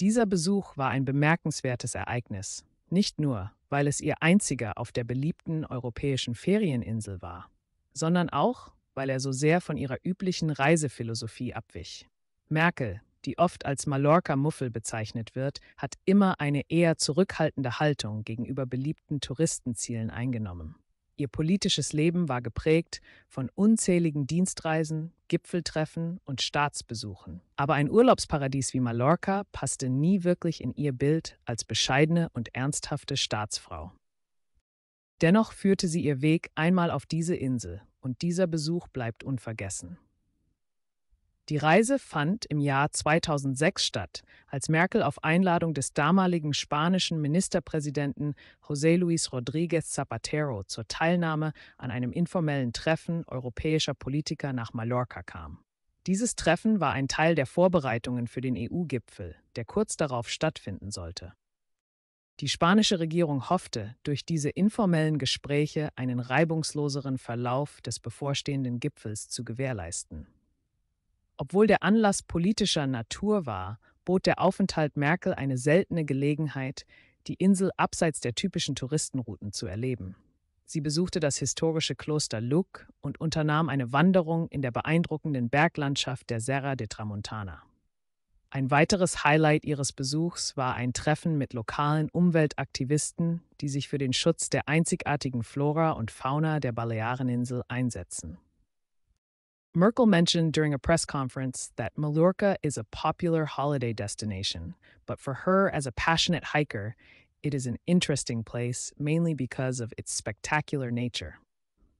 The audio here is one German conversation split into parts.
Dieser Besuch war ein bemerkenswertes Ereignis, nicht nur, weil es ihr einziger auf der beliebten europäischen Ferieninsel war, sondern auch, weil er so sehr von ihrer üblichen Reisephilosophie abwich. Merkel, die oft als Mallorca-Muffel bezeichnet wird, hat immer eine eher zurückhaltende Haltung gegenüber beliebten Touristenzielen eingenommen. Ihr politisches Leben war geprägt von unzähligen Dienstreisen, Gipfeltreffen und Staatsbesuchen. Aber ein Urlaubsparadies wie Mallorca passte nie wirklich in ihr Bild als bescheidene und ernsthafte Staatsfrau. Dennoch führte sie ihr Weg einmal auf diese Insel, und dieser Besuch bleibt unvergessen. Die Reise fand im Jahr 2006 statt, als Merkel auf Einladung des damaligen spanischen Ministerpräsidenten José Luis Rodríguez Zapatero zur Teilnahme an einem informellen Treffen europäischer Politiker nach Mallorca kam. Dieses Treffen war ein Teil der Vorbereitungen für den EU-Gipfel, der kurz darauf stattfinden sollte. Die spanische Regierung hoffte, durch diese informellen Gespräche einen reibungsloseren Verlauf des bevorstehenden Gipfels zu gewährleisten. Obwohl der Anlass politischer Natur war, bot der Aufenthalt Merkel eine seltene Gelegenheit, die Insel abseits der typischen Touristenrouten zu erleben. Sie besuchte das historische Kloster Luc und unternahm eine Wanderung in der beeindruckenden Berglandschaft der Serra de Tramontana. Ein weiteres Highlight ihres Besuchs war ein Treffen mit lokalen Umweltaktivisten, die sich für den Schutz der einzigartigen Flora und Fauna der Baleareninsel einsetzen. Merkel mentioned during a press conference that Mallorca is a popular holiday destination, but for her as a passionate hiker, it is an interesting place mainly because of its spectacular nature.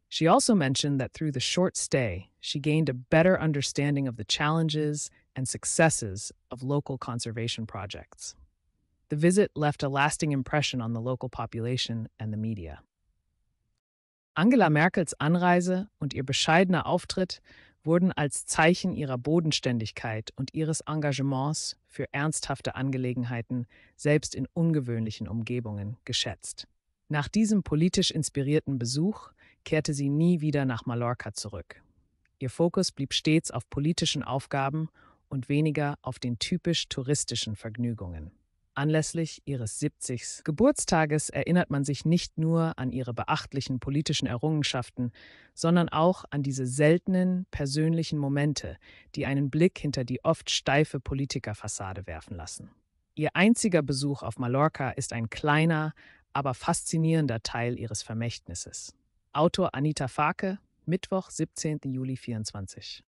She also mentioned that through the short stay, she gained a better understanding of the challenges and successes of local conservation projects. The visit left a lasting impression on the local population and the media. Angela Merkels Anreise und ihr bescheidener Auftritt wurden als Zeichen ihrer Bodenständigkeit und ihres Engagements für ernsthafte Angelegenheiten selbst in ungewöhnlichen Umgebungen geschätzt. Nach diesem politisch inspirierten Besuch kehrte sie nie wieder nach Mallorca zurück. Ihr Fokus blieb stets auf politischen Aufgaben und weniger auf den typisch touristischen Vergnügungen. Anlässlich ihres 70. Geburtstages erinnert man sich nicht nur an ihre beachtlichen politischen Errungenschaften, sondern auch an diese seltenen persönlichen Momente, die einen Blick hinter die oft steife Politikerfassade werfen lassen. Ihr einziger Besuch auf Mallorca ist ein kleiner, aber faszinierender Teil ihres Vermächtnisses. Autor Anita Farke, Mittwoch, 17. Juli 24.